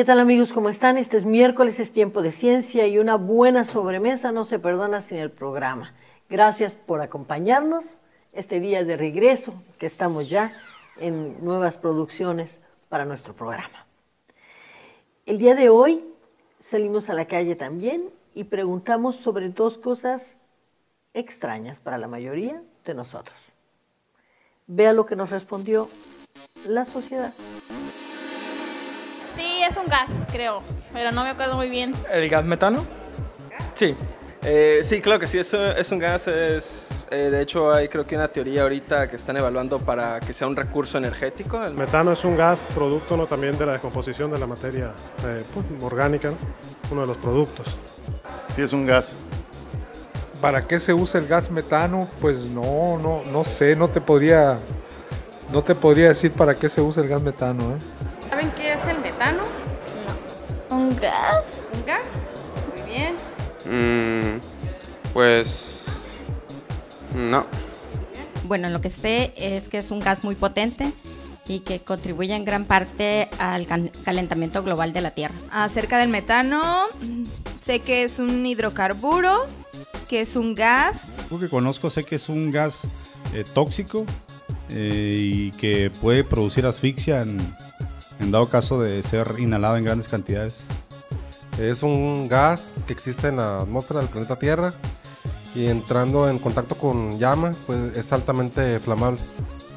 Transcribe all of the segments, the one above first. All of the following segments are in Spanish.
¿Qué tal amigos? ¿Cómo están? Este es miércoles, es tiempo de ciencia y una buena sobremesa no se perdona sin el programa. Gracias por acompañarnos este día de regreso que estamos ya en nuevas producciones para nuestro programa. El día de hoy salimos a la calle también y preguntamos sobre dos cosas extrañas para la mayoría de nosotros. Vea lo que nos respondió la sociedad es un gas, creo, pero no me acuerdo muy bien. ¿El gas metano? Sí. Eh, sí, claro que sí, es, un gas, es eh, de hecho hay creo que una teoría ahorita que están evaluando para que sea un recurso energético. El metano es un gas producto también de la descomposición de la materia eh, pues, orgánica, uno de los productos. Sí, es un gas. ¿Para qué se usa el gas metano? Pues no, no, no sé, no te podría, no te podría decir para qué se usa el gas metano. ¿eh? ¿Un gas? ¿Un gas? Muy bien. Mm, pues... No. Bueno, lo que sé es que es un gas muy potente y que contribuye en gran parte al calentamiento global de la Tierra. Acerca del metano, sé que es un hidrocarburo, que es un gas. Lo que conozco sé que es un gas eh, tóxico eh, y que puede producir asfixia en, en dado caso de ser inhalado en grandes cantidades. Es un gas que existe en la atmósfera del planeta Tierra y entrando en contacto con llama, pues es altamente flamable.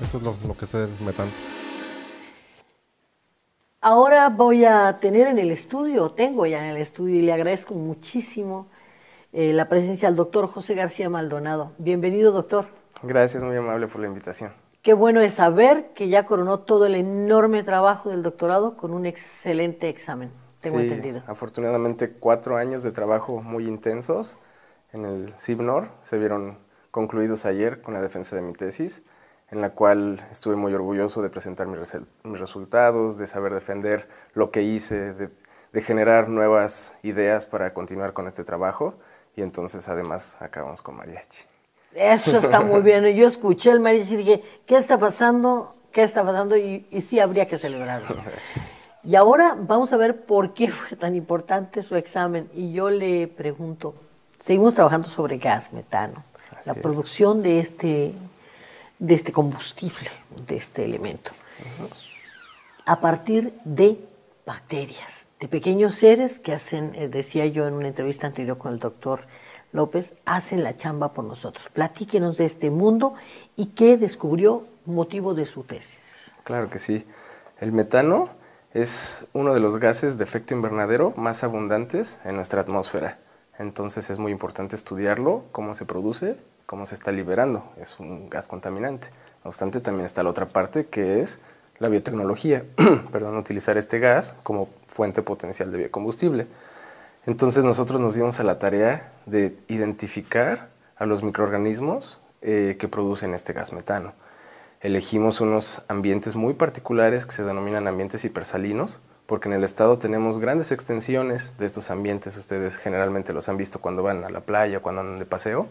Eso es lo, que es el metano. Ahora voy a tener en el estudio, tengo ya en el estudio, y le agradezco muchísimo eh, la presencia al doctor José García Maldonado. Bienvenido, doctor. Gracias, muy amable por la invitación. Qué bueno es saber que ya coronó todo el enorme trabajo del doctorado con un excelente examen sí, Afortunadamente cuatro años de trabajo muy intensos en el CIBNOR se vieron concluidos ayer con la defensa de mi tesis, en la cual estuve muy orgulloso de presentar mis, resultados, de saber defender lo que hice, de, generar nuevas ideas para continuar con este trabajo y entonces además acabamos con mariachi. Eso está muy bien. Yo escuché el mariachi y dije, ¿qué está pasando? ¿Qué está pasando? Y, y sí habría que celebrarlo. Gracias. Y ahora vamos a ver por qué fue tan importante su examen. Y yo le pregunto, seguimos trabajando sobre gas metano, la producción de este, de este combustible, de este elemento, a partir de bacterias, de pequeños seres que hacen, eh, decía yo en una entrevista anterior con el doctor López, hacen la chamba por nosotros. Platíquenos de este mundo y qué descubrió motivo de su tesis. Claro que sí. El metano es uno de los gases de efecto invernadero más abundantes en nuestra atmósfera. Entonces es muy importante estudiarlo, cómo se produce, cómo se está liberando. Es un gas contaminante. No obstante, también está la otra parte que es la biotecnología, perdón, utilizar este gas como fuente potencial de biocombustible. Entonces nosotros nos dimos a la tarea de identificar a los microorganismos eh, que producen este gas metano elegimos unos ambientes muy particulares que se denominan ambientes hipersalinos, porque en el estado tenemos grandes extensiones de estos ambientes, ustedes generalmente los han visto cuando van a la playa, cuando andan de paseo.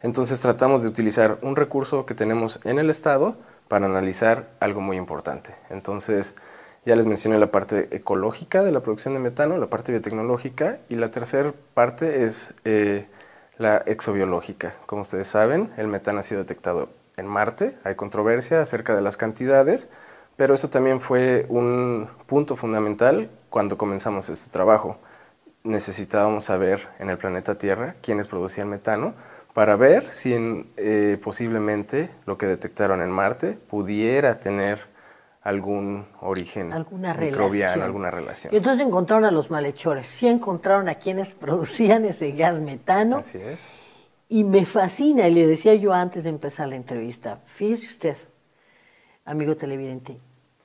Entonces tratamos de utilizar un recurso que tenemos en el estado para analizar algo muy importante. Entonces, ya les mencioné la parte ecológica de la producción de metano, la parte biotecnológica y la tercera parte es eh, la exobiológica. Como ustedes saben, el metano ha sido detectado en Marte, hay controversia acerca de las cantidades, pero eso también fue un punto fundamental cuando comenzamos este trabajo. Necesitábamos saber en el planeta Tierra quiénes producían metano para ver si eh, posiblemente lo que detectaron en Marte pudiera tener algún origen alguna relación. alguna relación. Y entonces encontraron a los malhechores, sí encontraron a quienes producían ese gas metano. Así es. Y me fascina, y le decía yo antes de empezar la entrevista, fíjese usted, amigo televidente,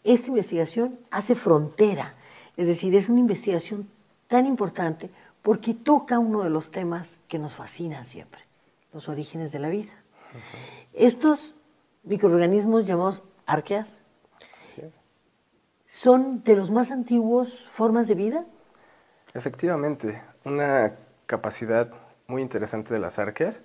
esta investigación hace frontera, es decir, es una investigación tan importante porque toca uno de los temas que nos fascina siempre, los orígenes de la vida. Estos microorganismos llamados arqueas son de los más antiguos formas de vida. Efectivamente, una capacidad muy interesante de las arqueas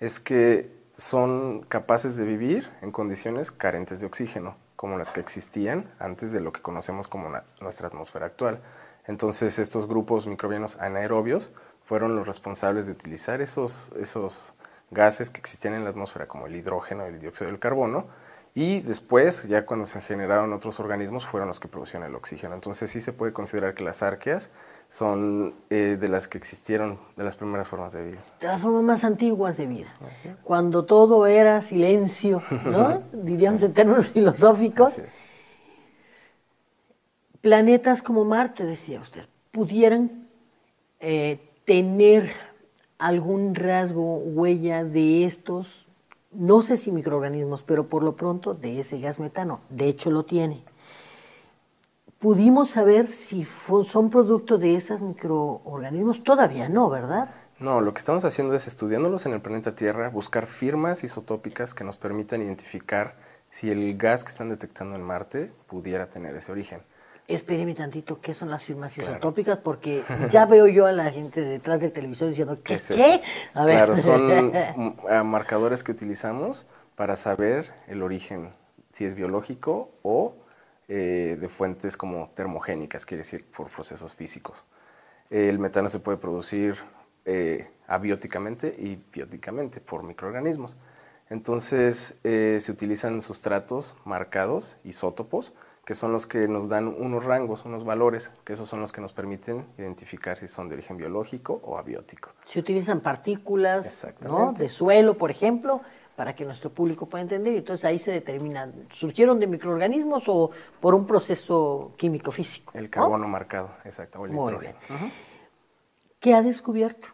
es que son capaces de vivir en condiciones carentes de oxígeno, como las que existían antes de lo que conocemos como nuestra atmósfera actual. Entonces estos grupos microbianos anaerobios fueron los responsables de utilizar esos, gases que existían en la atmósfera, como el hidrógeno el dióxido de carbono, y después, ya cuando se generaron otros organismos, fueron los que producían el oxígeno. Entonces sí se puede considerar que las arqueas son eh, de las que existieron, de las primeras formas de vida. De las formas más antiguas de vida, cuando todo era silencio, ¿no? diríamos en términos filosóficos. Planetas como Marte, decía usted, pudieran eh, tener algún rasgo, huella de estos, no sé si microorganismos, pero por lo pronto de ese gas metano. De hecho lo tiene pudimos saber si son producto de esos microorganismos. Todavía no, ¿verdad? No, lo que estamos haciendo es estudiándolos en el planeta Tierra, buscar firmas isotópicas que nos permitan identificar si el gas que están detectando en Marte pudiera tener ese origen. Espéreme tantito, ¿qué son las firmas isotópicas? Porque ya veo yo a la gente detrás del televisor diciendo, ¿qué? Claro, son marcadores que utilizamos para saber el origen, si es biológico o eh, de fuentes como termogénicas, quiere decir por procesos físicos. El metano se puede producir eh, abióticamente y bióticamente por microorganismos. Entonces eh, se utilizan sustratos marcados, isótopos, que son los que nos dan unos rangos, unos valores, que esos son los que nos permiten identificar si son de origen biológico o abiótico. Se utilizan partículas ¿no? de suelo, por ejemplo, para que nuestro público pueda entender. Y entonces ahí se determina, ¿surgieron de microorganismos o por un proceso químico-físico? El carbono marcado, exacto, o el ¿Qué ha descubierto?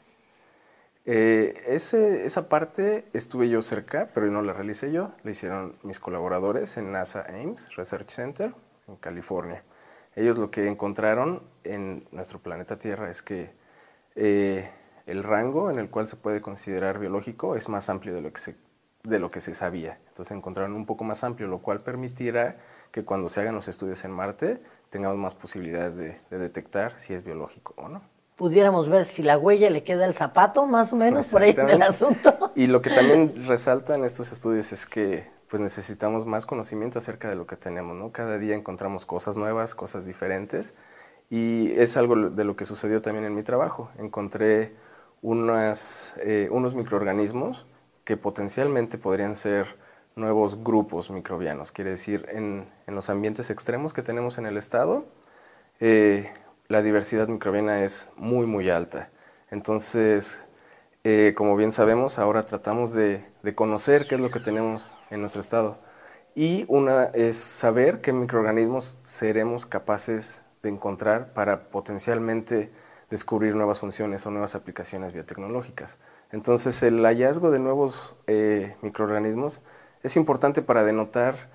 Eh, esa parte estuve yo cerca, pero no la realicé yo, la hicieron mis colaboradores en NASA Ames Research Center en California. Ellos lo que encontraron en nuestro planeta Tierra es que eh, el rango en el cual se puede considerar biológico es más amplio de lo que se de lo que se sabía. Entonces encontraron un poco más amplio, lo cual permitirá que cuando se hagan los estudios en Marte tengamos más posibilidades de, detectar si es biológico o no. Pudiéramos ver si la huella le queda al zapato, más o menos, por ahí del asunto. Y lo que también resalta en estos estudios es que pues necesitamos más conocimiento acerca de lo que tenemos, Cada día encontramos cosas nuevas, cosas diferentes, y es algo de lo que sucedió también en mi trabajo. Encontré eh, unos microorganismos que potencialmente podrían ser nuevos grupos microbianos. Quiere decir, en, en los ambientes extremos que tenemos en el estado, eh, la diversidad microbiana es muy, muy alta. Entonces, eh, como bien sabemos, ahora tratamos de, de conocer qué es lo que tenemos en nuestro estado. Y una es saber qué microorganismos seremos capaces de encontrar para potencialmente descubrir nuevas funciones o nuevas aplicaciones biotecnológicas. Entonces el hallazgo de nuevos eh, microorganismos es importante para denotar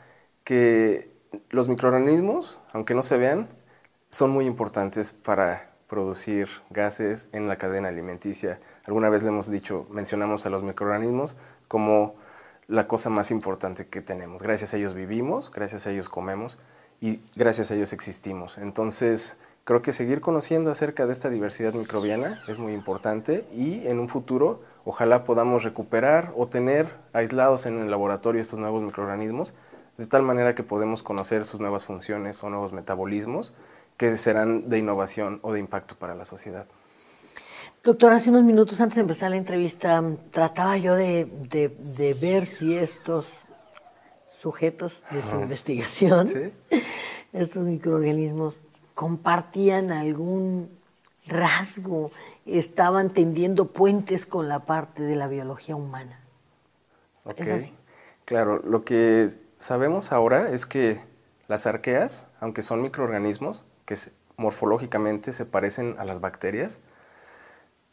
que los microorganismos, aunque no se vean, son muy importantes para producir gases en la cadena alimenticia. Alguna vez le hemos dicho, mencionamos a los microorganismos como la cosa más importante que tenemos. Gracias a ellos vivimos, gracias a ellos comemos y gracias a ellos existimos. Entonces, Creo que seguir conociendo acerca de esta diversidad microbiana es muy importante y en un futuro ojalá podamos recuperar o tener aislados en el laboratorio estos nuevos microorganismos, de tal manera que podemos conocer sus nuevas funciones o nuevos metabolismos que serán de innovación o de impacto para la sociedad. Doctor, hace unos minutos antes de empezar la entrevista mm, trataba yo de, ver si estos sujetos de su investigación, estos microorganismos, compartían algún rasgo, estaban tendiendo puentes con la parte de la biología humana. Claro, lo que sabemos ahora es que las arqueas, aunque son microorganismos, que morfológicamente se parecen a las bacterias,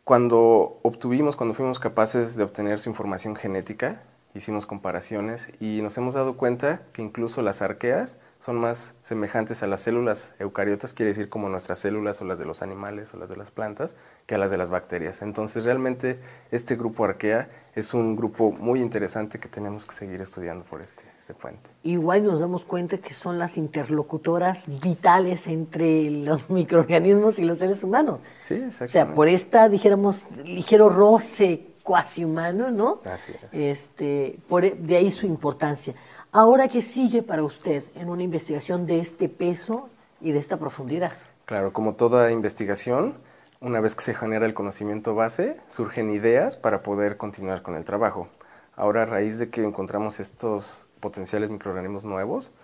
cuando obtuvimos, cuando fuimos capaces de obtener su información genética, hicimos comparaciones y nos hemos dado cuenta que incluso las arqueas son más semejantes a las células eucariotas, quiere decir como nuestras células o las de los animales o las de las plantas, que a las de las bacterias. Entonces realmente este grupo arquea es un grupo muy interesante que tenemos que seguir estudiando por este, este puente. Igual nos damos cuenta que son las interlocutoras vitales entre los microorganismos y los seres humanos. Sí, exactamente. O sea, por esta, dijéramos, ligero roce cuasi humano, ¿no? Así es. Este, por, e, de ahí su importancia. Ahora, ¿qué sigue para usted en una investigación de este peso y de esta profundidad? Claro, como toda investigación, una vez que se genera el conocimiento base, surgen ideas para poder continuar con el trabajo. Ahora, a raíz de que encontramos estos potenciales microorganismos nuevos,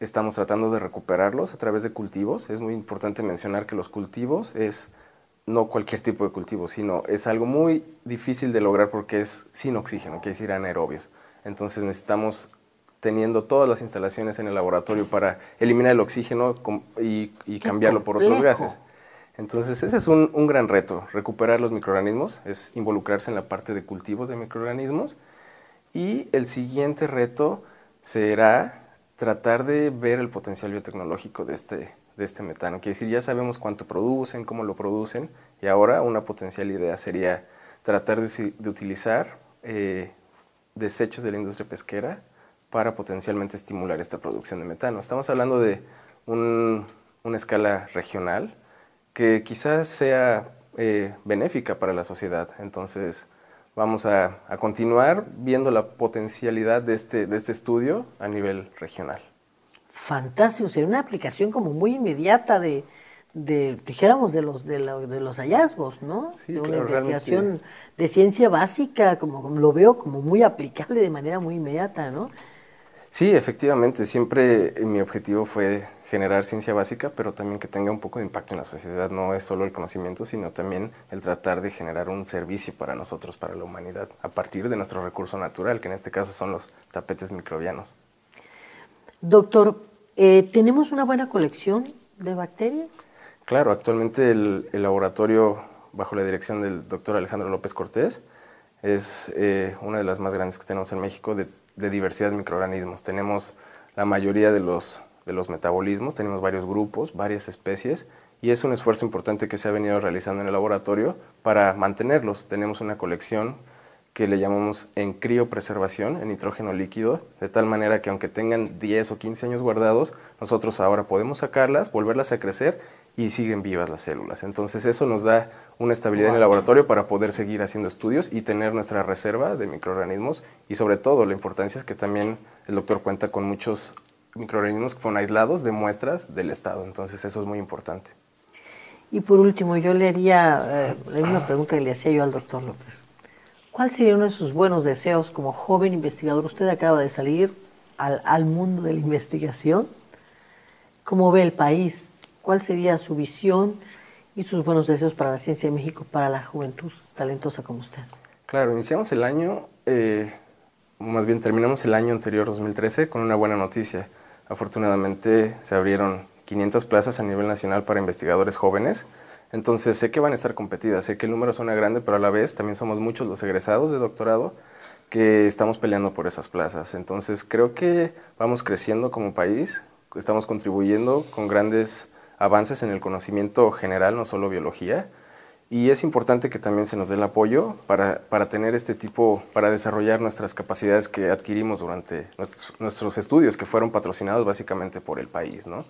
estamos tratando de recuperarlos a través de cultivos. Es muy importante mencionar que los cultivos es no cualquier tipo de cultivo, sino es algo muy difícil de lograr porque es sin oxígeno, que es anaerobios. Entonces necesitamos teniendo todas las instalaciones en el laboratorio para eliminar el oxígeno y, cambiarlo por otros gases. Entonces ese es un, gran reto, recuperar los microorganismos, es involucrarse en la parte de cultivos de microorganismos. Y el siguiente reto será tratar de ver el potencial biotecnológico de este, de este metano. Quiere decir, ya sabemos cuánto producen, cómo lo producen, y ahora una potencial idea sería tratar de, utilizar eh, desechos de la industria pesquera para potencialmente estimular esta producción de metano. Estamos hablando de una escala regional que quizás sea eh, benéfica para la sociedad. Entonces, vamos a, continuar viendo la potencialidad de este, este estudio a nivel regional fantástico, sería una aplicación como muy inmediata de, de dijéramos, de los, de, los hallazgos, ¿no? Sí, de una investigación de ciencia básica, como, lo veo como muy aplicable de manera muy inmediata, ¿no? Sí, efectivamente, siempre mi objetivo fue generar ciencia básica, pero también que tenga un poco de impacto en la sociedad. No es solo el conocimiento, sino también el tratar de generar un servicio para nosotros, para la humanidad, a partir de nuestro recurso natural, que en este caso son los tapetes microbianos. Doctor, eh, ¿tenemos una buena colección de bacterias? Claro, actualmente el, laboratorio bajo la dirección del doctor Alejandro López Cortés es eh, una de las más grandes que tenemos en México de, diversidad de microorganismos. Tenemos la mayoría de los, de los metabolismos, tenemos varios grupos, varias especies y es un esfuerzo importante que se ha venido realizando en el laboratorio para mantenerlos. Tenemos una colección que le llamamos en criopreservación, en nitrógeno líquido, de tal manera que aunque tengan 10 o 15 años guardados, nosotros ahora podemos sacarlas, volverlas a crecer y siguen vivas las células. Entonces eso nos da una estabilidad en el laboratorio para poder seguir haciendo estudios y tener nuestra reserva de microorganismos y sobre todo la importancia es que también el doctor cuenta con muchos microorganismos que fueron aislados de muestras del estado, entonces eso es muy importante. Y por último, yo le haría eh, una pregunta que le hacía yo al doctor López. ¿Cuál sería uno de sus buenos deseos como joven investigador? Usted acaba de salir al, mundo de la investigación. ¿Cómo ve el país? ¿Cuál sería su visión y sus buenos deseos para la ciencia de México, para la juventud talentosa como usted? Claro, iniciamos el año, eh, más bien terminamos el año anterior, 2013, con una buena noticia. Afortunadamente se abrieron 500 plazas a nivel nacional para investigadores jóvenes entonces sé que van a estar competidas, sé que el número suena grande, pero a la vez también somos muchos los egresados de doctorado que estamos peleando por esas plazas. Entonces creo que vamos creciendo como país, estamos contribuyendo con grandes avances en el conocimiento general, no solo biología, y es importante que también se nos dé el apoyo para, para tener este tipo, para desarrollar nuestras capacidades que adquirimos durante nuestros, nuestros estudios, que fueron patrocinados básicamente por el país, ¿no?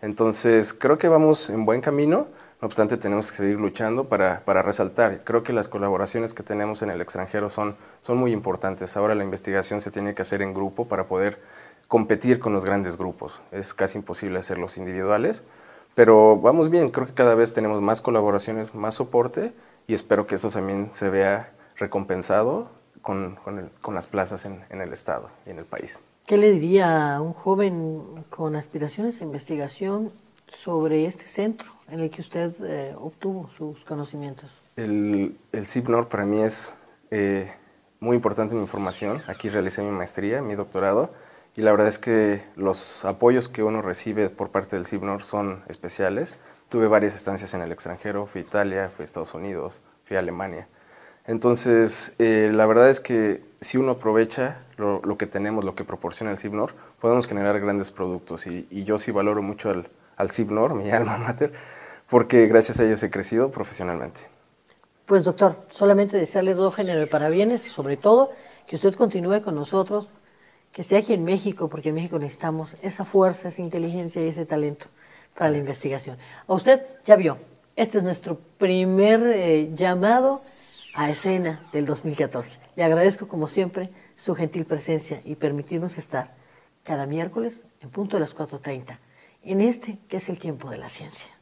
Entonces creo que vamos en buen camino no obstante, tenemos que seguir luchando para, para, resaltar. Creo que las colaboraciones que tenemos en el extranjero son, son muy importantes. Ahora la investigación se tiene que hacer en grupo para poder competir con los grandes grupos. Es casi imposible hacerlos individuales, pero vamos bien. Creo que cada vez tenemos más colaboraciones, más soporte y espero que eso también se vea recompensado con, con, las plazas en, en el Estado y en el país. ¿Qué le diría a un joven con aspiraciones a investigación sobre este centro en el que usted eh, obtuvo sus conocimientos? El, el para mí es eh, muy importante mi formación. Aquí realicé mi maestría, mi doctorado, y la verdad es que los apoyos que uno recibe por parte del CIPNOR son especiales. Tuve varias estancias en el extranjero, fui a Italia, fui a Estados Unidos, fui a Alemania. Entonces, eh, la verdad es que si uno aprovecha lo, que tenemos, lo que proporciona el CIPNOR, podemos generar grandes productos y, yo sí valoro mucho al al CIPNOR, mi alma mater, porque gracias a ellos he crecido profesionalmente. Pues doctor, solamente desearle dos géneros de parabienes, sobre todo que usted continúe con nosotros, que esté aquí en México, porque en México necesitamos esa fuerza, esa inteligencia y ese talento para la investigación. A usted ya vio, este es nuestro primer eh, llamado a escena del 2014. Le agradezco como siempre su gentil presencia y permitirnos estar cada miércoles en punto de las 4.30 en este que es el tiempo de la ciencia.